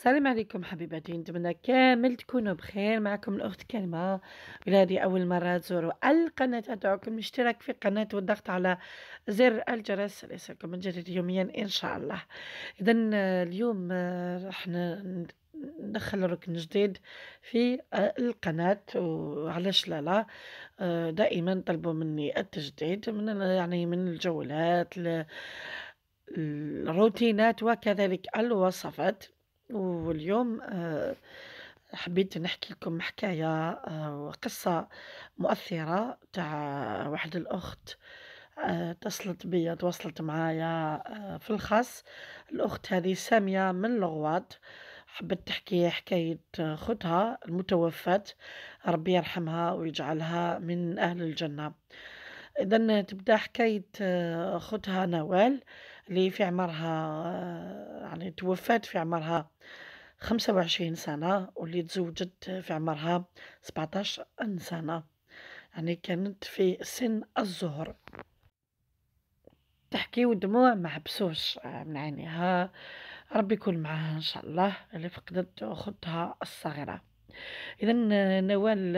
السلام عليكم حبيباتي نتمنى كامل تكونوا بخير معكم الاخت كلمه ولادي اول مره تزوروا القناه ادعوكم الاشتراك في القناه والضغط على زر الجرس ليصلكم الجديد يوميا ان شاء الله اذا آه، اليوم آه، راح ندخل ركن جديد في آه، القناة وعلاش لا لا دائما طلبوا مني التجديد من يعني من الجولات الروتينات وكذلك الوصفات واليوم آه، حبيت نحكي لكم حكاية وقصة آه، مؤثرة تاع واحد الأخت آه، اتصلت بيا تواصلت معايا في الخاص الأخت هذه سامية من لغواط حبت تحكي حكاية خوتها المتوفاة ربي يرحمها ويجعلها من أهل الجنة إذا تبدا حكاية آه، أختها نوال اللي في عمرها آه، يعني توفات في عمرها خمسة وعشرين سنة واللي تزوجت في عمرها سبعتاش سنة يعني كانت في سن الزهر تحكي ودموع ما حبسوش آه، من عينيها ربي يكون معاها ان شاء الله اللي فقدت اختها الصغيره اذا نوال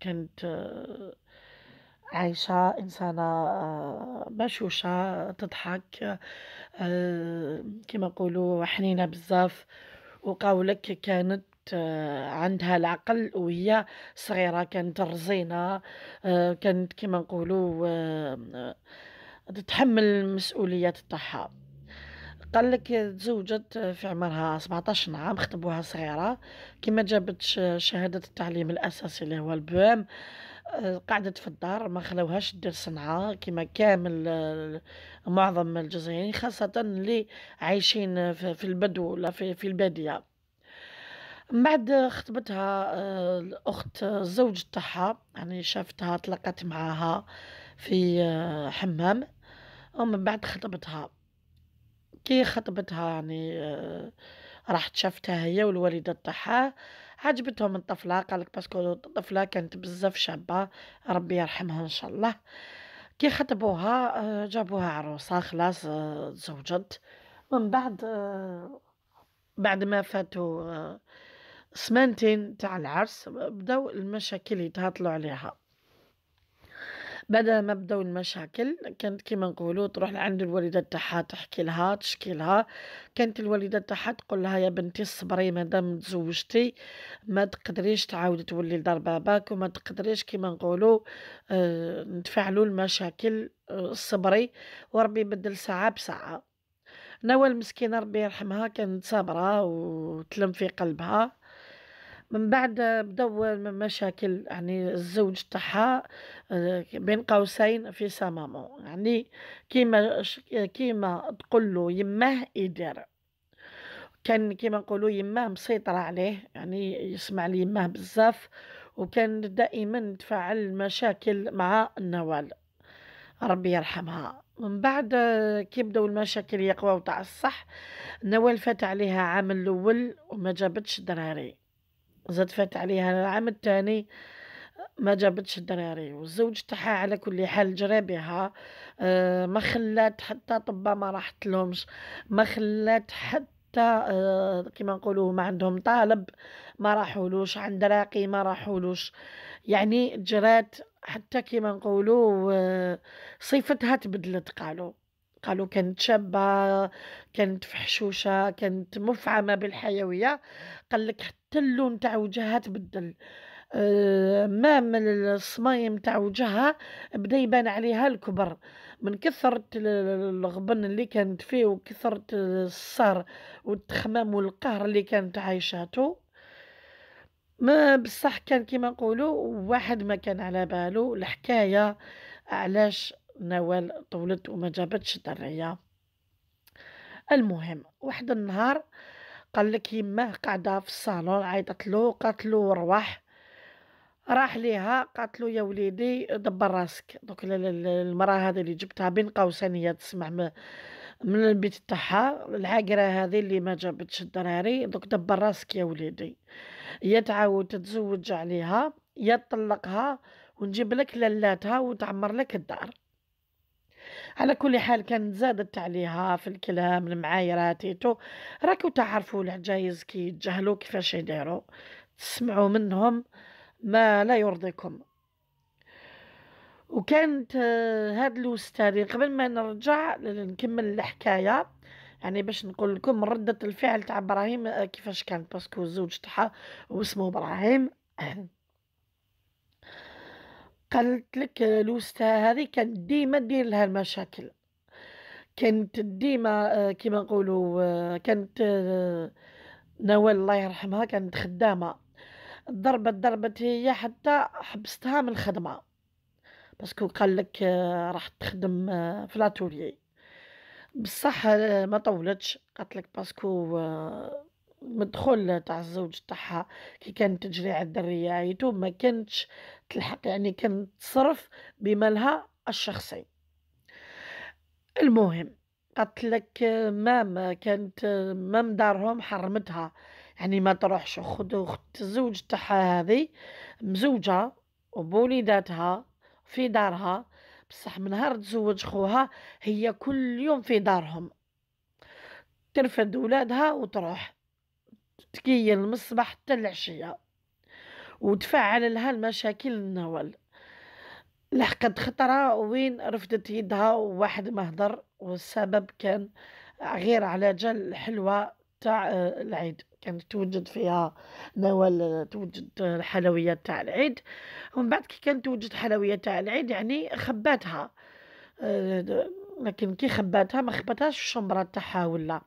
كانت عايشة إنسانة بشوشة آه، تضحك آه، كما قولوا حنينة بزاف وقولك كانت آه، عندها العقل وهي صغيرة كانت رزينة كانت كما نقولوا تتحمل المسؤوليات تاعها قال لك تزوجت في عمرها 17 عام خطبوها صغيره كما جابت شهاده التعليم الاساسي اللي هو البوام قعدت في الدار ما خلوهاش دير صنعة كما كامل آه، معظم الجزائريين خاصة اللي عايشين في البدو ولا في البادية من بعد خطبتها آه، الأخت الزوج تاعها يعني شافتها تلاقات معاها في آه، حمام ومن بعد خطبتها كي خطبتها يعني راحت شافتها هي والوالدة تاعها عجبتهم الطفله قالك باسكو الطفله كانت بزاف شابه ربي يرحمها ان شاء الله كي خطبوها آه، جابوها عروسه خلاص آه، تزوجت من بعد آه، بعد ما فاتوا سمانتين تاع العرس بداو المشاكل يتهطلوا عليها بدا بداو المشاكل كانت كما نقولوا تروح لعند الوالده تاعها تحكي لها تشكي لها كانت الوالده تاعها تقول لها يا بنتي صبري مادام تزوجتي ما تقدريش تعاودي تولي لدار باباك وما تقدريش كما نقولوا آه، نتفعلوا المشاكل آه صبري وربي يبدل ساعه بساعه نوال مسكينه ربي يرحمها كانت صابره وتلم في قلبها من بعد بداو مشاكل يعني الزوج تاعها آه، بين قوسين في سامامو يعني كيما كيما تقول له يماه يدير كان كيما نقولوا يماه مسيطرة عليه يعني يسمع لي يماه بزاف وكان دائما تفعل مشاكل مع النوال ربي يرحمها من بعد آه، كي بداو المشاكل يقوى تاع الصح نوال فات عليها عام الاول وما جابتش دراري زاد فات عليها العام الثاني ما جابتش الدراري والزوج تاعها على كل حال جرى بها آه، ما خلات حتى طبا ما راحت لهمش ما خلات حتى آه كيما نقولوا ما عندهم طالب ما راحولوش عند راقي ما راحولوش يعني جرات حتى كيما نقولوا آه، صفتها تبدلت قالوا قالوا كانت شابة كانت فحشوشة كانت مفعمة بالحيوية قال لك حتى اللون تاع وجهها تبدل آه، ما من الصمايم تاع وجهها بدا يبان عليها الكبر من كثرة الغبن اللي كانت فيه وكثرة الصار والتخمام والقهر اللي كانت عايشاته ما بصح كان كيما نقولوا واحد ما كان على باله الحكايه علاش نوال طولت وما جابتش الدرعيه المهم واحد النهار قال لك يماه قاعدة في الصالون عيطت له قالت له رواح راح ليها قالت له يا وليدي دبر راسك دوك المراه هذه اللي جبتها بين قوسين هي تسمع من البيت تاعها العاقره هذه اللي ما جابتش الدراري دوك دبر راسك يا وليدي يا تعاود تتزوج عليها يا تطلقها ونجيب لك لالاتها وتعمر لك الدار على كل حال كانت زادت عليها في الكلام المعايرات ايتو راكو تعرفوا العجايز كي يتجهلوا كيفاش يديروا تسمعوا منهم ما لا يرضيكم وكانت آه، هاد الوستاري قبل ما نرجع نكمل الحكايه يعني باش نقول لكم ردة الفعل تاع ابراهيم آه، كيفاش كانت باسكو الزوج تاعها واسمه ابراهيم قالت لك لوستا هذه كانت ديما دير لها المشاكل كانت ديما آه، كيما نقولوا آه، كانت آه، نوال الله يرحمها كانت خدامه ضربت ضربت هي حتى حبستها من الخدمه باسكو قال لك راح تخدم في لاتولي بصح ما طولتش قالت لك باسكو مدخل تاع الزوج تاعها كي كانت تجري على الدرية عيطو يعني ما كانتش تلحق يعني كانت تصرف بمالها الشخصي المهم قالت لك مام كانت مام دارهم حرمتها يعني ما تروحش خد اخت الزوج تاعها هذه مزوجه وبوليداتها في دارها بصح من نهار تزوج خوها هي كل يوم في دارهم ترفد ولادها وتروح تكيل من الصباح حتى العشية وتفعل لها المشاكل النوال لحقت خطرة وين رفدت يدها وواحد ما هضر والسبب كان غير على جال الحلوه تاع آه، العيد كانت توجد فيها نوال آه، توجد الحلويات تاع العيد ومن بعد كي كانت توجد حلويات تاع العيد يعني خباتها آه، لكن كي خباتها ما خباتهاش في الشمبرة تاعها ولا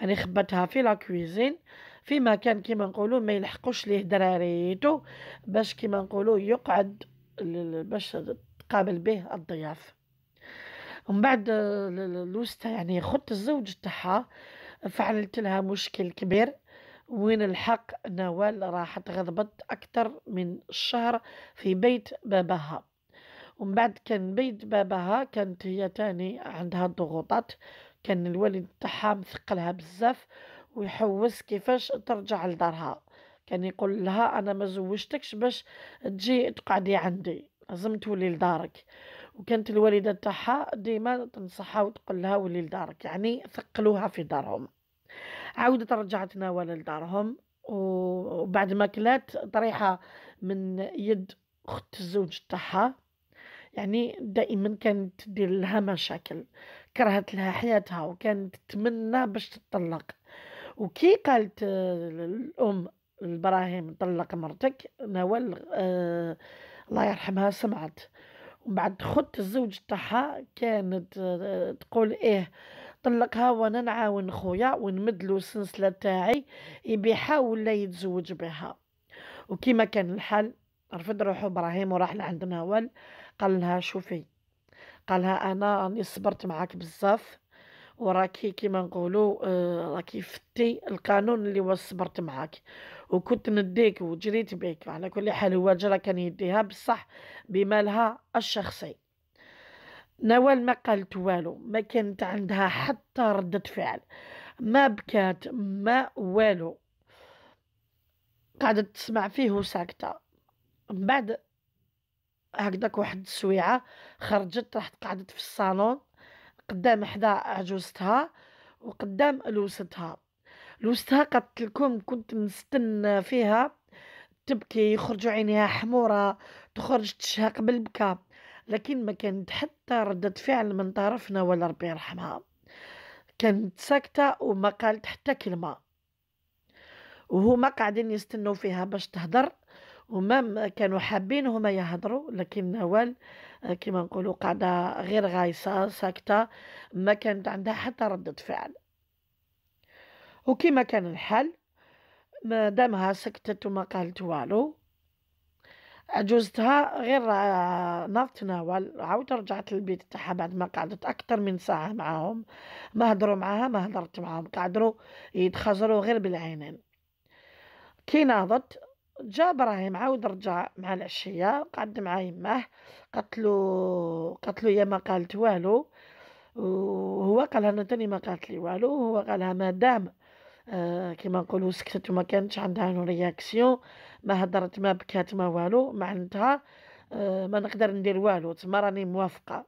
يعني خباتها في لا كويزين فيما كان كيما نقولوا ما يلحقوش ليه دراريتو باش كيما نقولوا يقعد باش تقابل به الضياف ومن بعد لوستا يعني خط الزوج تاعها فعلت لها مشكل كبير وين الحق نوال راحت غضبت أكثر من شهر في بيت باباها ومن بعد كان بيت باباها كانت هي تاني عندها ضغوطات كان الوالد تاعها مثقلها بزاف ويحوس كيفاش ترجع لدارها كان يقول لها انا ما زوجتكش باش تجي تقعدي عندي لازم تولي لدارك وكانت الوالده تاعها ديما تنصحها وتقول لها ولي لدارك يعني ثقلوها في دارهم عاودت رجعت نوال لدارهم وبعد ما كلات طريحه من يد اخت الزوج تاعها يعني دائما كانت تدير لها مشاكل كرهت لها حياتها وكانت تتمنى باش تطلق وكي قالت آه، الام البراهيم طلق مرتك نوال آه الله يرحمها سمعت ومن بعد خدت الزوج تاعها كانت آه، تقول ايه طلقها وانا نعاون خويا ونمد له السلسله تاعي يبيعها ولا يتزوج بها وكيما كان الحال رفض روحو ابراهيم وراح لعند نوال قال لها شوفي قالها انا راني صبرت معاك بزاف وراكي كيما نقولوا آه، راكي فتي القانون اللي صبرت معاك وكنت نديك وجريت بك على كل حال هو جرى كان يديها بصح بمالها الشخصي نوال ما قالت والو ما كانت عندها حتى ردة فعل ما بكات ما والو قعدت تسمع فيه وساكتة من بعد هكذاك واحد السويعة خرجت راحت قعدت في الصالون قدام حدا عجوزتها وقدام لوستها لوستها قالت لكم كنت مستن فيها تبكي يخرجوا عينيها حمورة تخرج تشهق بالبكاء لكن ما كانت حتى ردة فعل من طرفنا ولا ربي يرحمها كانت ساكتة وما قالت حتى كلمة وهما قاعدين يستنوا فيها باش تهدر وما كانوا حابين هما يهضروا لكن نوال كما نقولوا قاعدة غير غايصة ساكتة ما كانت عندها حتى ردة فعل وكما كان الحال مادامها سكتت وما قالت والو عجوزتها غير آه، ناضت ناول عاود رجعت للبيت تاعها بعد ما قعدت اكثر من ساعه معاهم ما هضروا معاها ما هضرت معاهم قعدوا يتخزروا غير بالعينين كي ناضت جا ابراهيم عاود رجع مع العشيه قعد مع يماه قتلو قتلو يا ما قالت والو وهو قالها انا تاني ما قالت لي والو هو قالها مادام آه كيما نقولوا سكتت وما كانتش عندها نو رياكسيون ما هدرت ما بكات ما والو معناتها آه ما نقدر ندير والو تما راني موافقه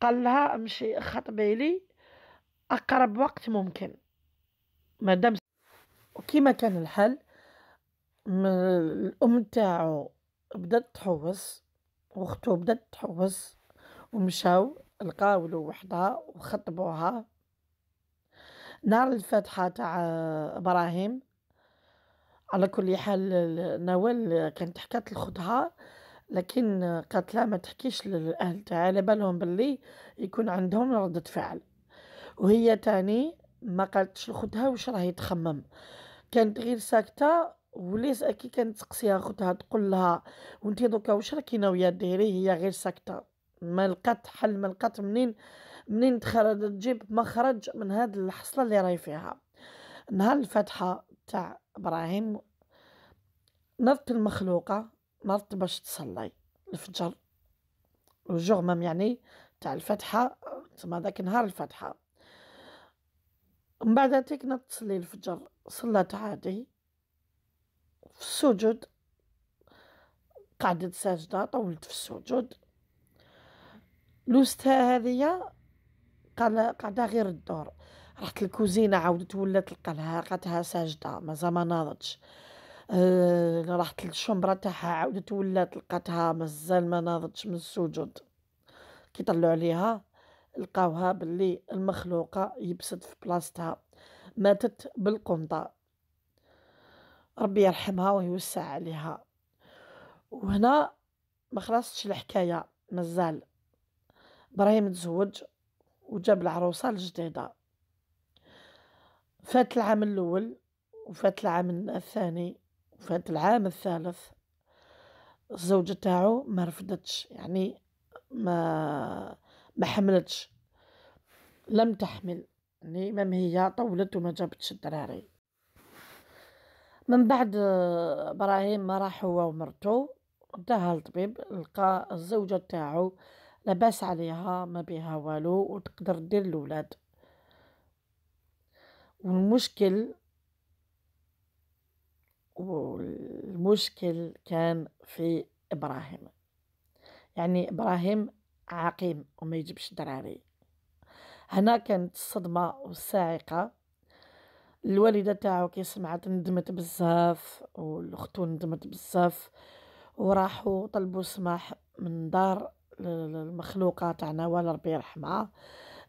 قال لها امشي خطبي لي اقرب وقت ممكن مادام كيما كان الحل الأم تاعو بدات تحوس واختو بدات تحوس ومشاو لقاولو وحده وخطبوها نهار الفاتحة تاع إبراهيم على كل حال نوال كانت حكات لخدها لكن قالت لها ما تحكيش للأهل تاعها على بالهم باللي يكون عندهم ردة فعل وهي تاني ما قالتش لخدها واش راهي تخمم كانت غير ساكتة وليس كي كانت تقصيها خوتها تقول لها وانتي دوكا واش راكي ناويه ديري هي غير ساكته ما لقات حل ما لقات منين منين تخرج تجيب مخرج من هاد الحصله اللي راهي فيها نهار الفتحه تاع ابراهيم نضت المخلوقه نضت باش تصلي الفجر الجوغ مام يعني تاع الفتحه تما ذاك نهار الفتحه من بعد تيك نضت تصلي الفجر صلات عادي في السجود قعدت ساجدة طولت في السجود لوستها هذه قال قعدها غير الدور رحت الكوزينة عاودت ولات لقالها قعدتها لقاتها ساجدة مازال ما ناضتش أه راحت للشمبرة تاعها عاودت ولات لقاتها مازال ما ناضتش من السجود كي طلعوا عليها لقاوها باللي المخلوقة يبست في بلاصتها ماتت بالقنطة ربي يرحمها ويوسع عليها وهنا ما خلصتش الحكايه مازال ابراهيم تزوج وجاب العروسه الجديده فات العام الاول وفات العام الثاني وفات العام الثالث الزوجة تاعو ما رفضتش يعني ما ما حملتش لم تحمل يعني مام هي طولت وما جابتش الدراري من بعد ابراهيم ما راح هو ومرتو داها للطبيب لقى الزوجة تاعو لاباس عليها ما بيها والو وتقدر دير الولاد والمشكل والمشكل كان في ابراهيم يعني ابراهيم عقيم وما يجيبش دراري هنا كانت الصدمة والصاعقة الوالده تاعو كي سمعت ندمت بزاف والاختو ندمت بزاف وراحوا طلبوا سماح من دار المخلوقه تاع نوال ربي يرحمها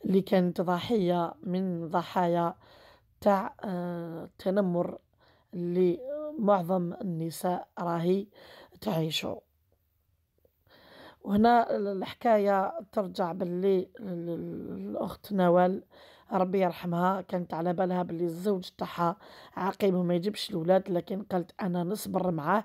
اللي كانت ضحيه من ضحايا تاع آه، التنمر اللي معظم النساء راهي تعيشه وهنا الحكاية ترجع باللي الأخت نوال ربي يرحمها كانت على بالها بلي الزوج تاعها عاقل وما يجيبش الولاد لكن قالت انا نصبر معاه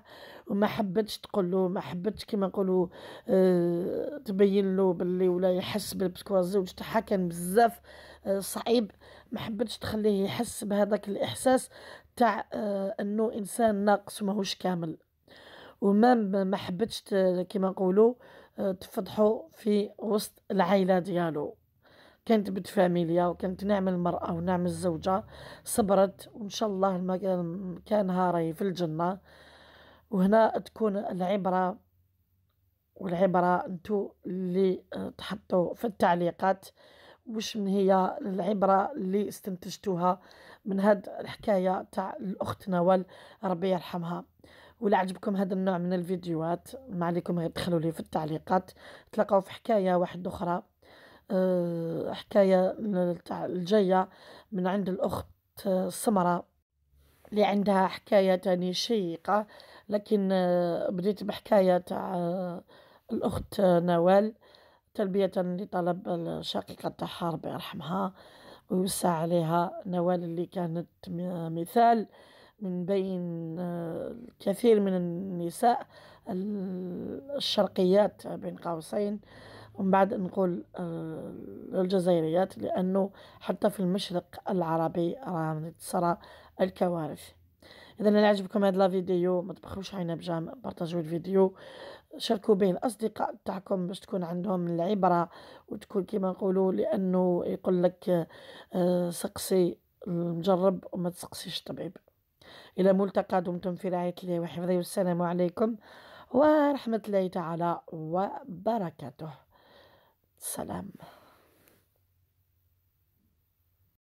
وما حبتش تقول له ما حبتش كيما نقولوا أه تبين له بلي ولا يحس بالبسكوا الزوج تاعها كان بزاف أه صعيب ما حبتش تخليه يحس بهذاك الاحساس تاع أه انه انسان ناقص وماهوش كامل وما ما حبتش كيما نقولوا آه، تفضحوا في وسط العائله ديالو كانت بنت فاميليا وكانت نعم المرأة ونعم الزوجة صبرت وإن شاء الله مكانها راهي في الجنة وهنا تكون العبرة والعبرة انتو اللي تحطوا في التعليقات وش من هي العبرة اللي استنتجتوها من هاد الحكاية تاع الأخت نوال ربي يرحمها ولا عجبكم هذا النوع من الفيديوهات ما عليكم غير تدخلوا لي في التعليقات تلقاو في حكاية واحدة أخرى آه، حكاية الجاية من عند الأخت آه، سمرة اللي عندها حكاية تاني شيقة لكن آه، بديت بحكاية تاع الأخت نوال تلبية لطلب الشقيقة تاعها ربي يرحمها ويوسع عليها نوال اللي كانت مثال من بين الكثير من النساء الشرقيات بين قوسين ومن بعد نقول آه، للجزائريات لأنه حتى في المشرق العربي راهم تصرى الكوارث إذا إلا عجبكم هذا الفيديو ما تبخلوش عينا بجام بارطاجيو الفيديو شاركوا بين الأصدقاء تاعكم باش تكون عندهم العبرة وتكون كما نقولوا لأنه يقول لك آه، سقسي المجرب وما تسقسيش الطبيب إلى ملتقى دمتم في رعاية الله وحفظه والسلام عليكم ورحمة الله تعالى وبركاته سلام